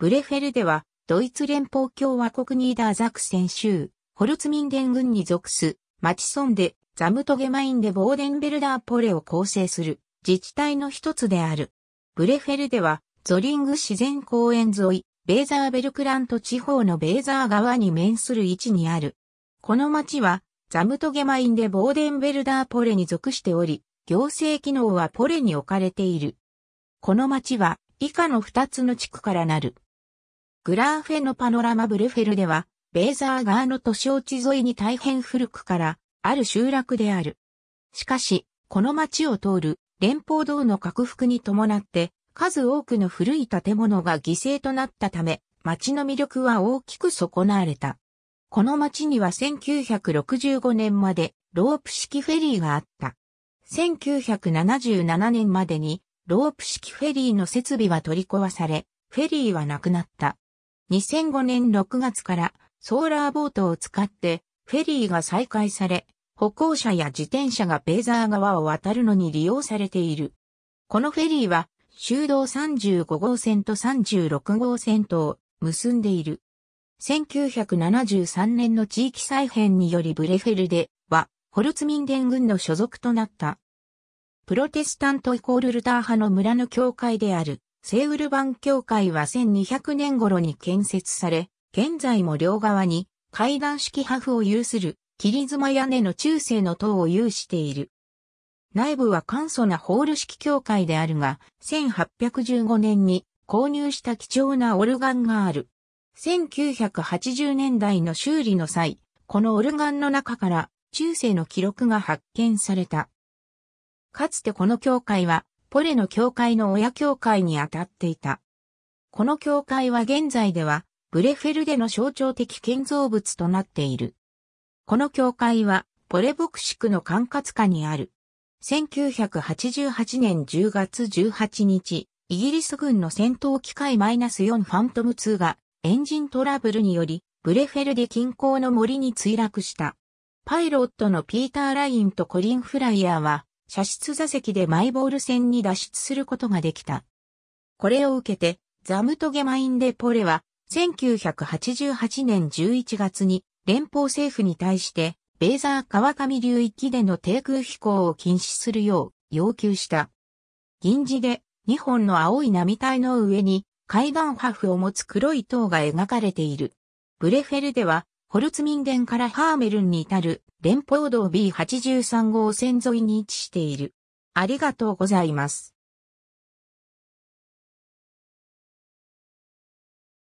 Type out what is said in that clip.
ブレフェルでは、ドイツ連邦共和国ニーダーザクセン州、ホルツミンデン軍に属す、マチソンで、ザムトゲマインでボーデンベルダーポレを構成する、自治体の一つである。ブレフェルでは、ゾリング自然公園沿い、ベーザーベルクラント地方のベーザー川に面する位置にある。この町は、ザムトゲマインでボーデンベルダーポレに属しており、行政機能はポレに置かれている。この町は、以下の二つの地区からなる。グラーフェのパノラマブルフェルでは、ベーザー側の都市落ち沿いに大変古くから、ある集落である。しかし、この町を通る連邦道の拡幅に伴って、数多くの古い建物が犠牲となったため、町の魅力は大きく損なわれた。この町には1965年までロープ式フェリーがあった。1977年までにロープ式フェリーの設備は取り壊され、フェリーはなくなった。2005年6月からソーラーボートを使ってフェリーが再開され、歩行者や自転車がベーザー川を渡るのに利用されている。このフェリーは、修道35号線と36号線とを結んでいる。1973年の地域再編によりブレフェルでは、ホルツミンデン軍の所属となった。プロテスタントイコールルター派の村の教会であるセウルバン教会は1200年頃に建設され、現在も両側に階段式破風を有する切妻屋根の中世の塔を有している。内部は簡素なホール式教会であるが、1815年に購入した貴重なオルガンがある。1980年代の修理の際、このオルガンの中から中世の記録が発見された。かつてこの教会はポレの教会の親教会にあたっていた。この教会は現在では、ブレフェルデの象徴的建造物となっている。この教会は、ポレ牧師区の管轄下にある。1988年10月18日、イギリス軍の戦闘機械マイナス -4 ファントム2がエンジントラブルによりブレフェルデ近郊の森に墜落した。パイロットのピーター・ラインとコリン・フライヤーは射出座席でマイボール戦に脱出することができた。これを受けて、ザムトゲマインデポレは、1988年11月に連邦政府に対して、ベーザー川上流域での低空飛行を禁止するよう要求した。銀字で2本の青い波体の上に海岸ハフを持つ黒い塔が描かれている。ブレフェルでは、ホルツミンゲンからハーメルンに至る連邦道 B83 号線沿いに位置している。ありがとうございます。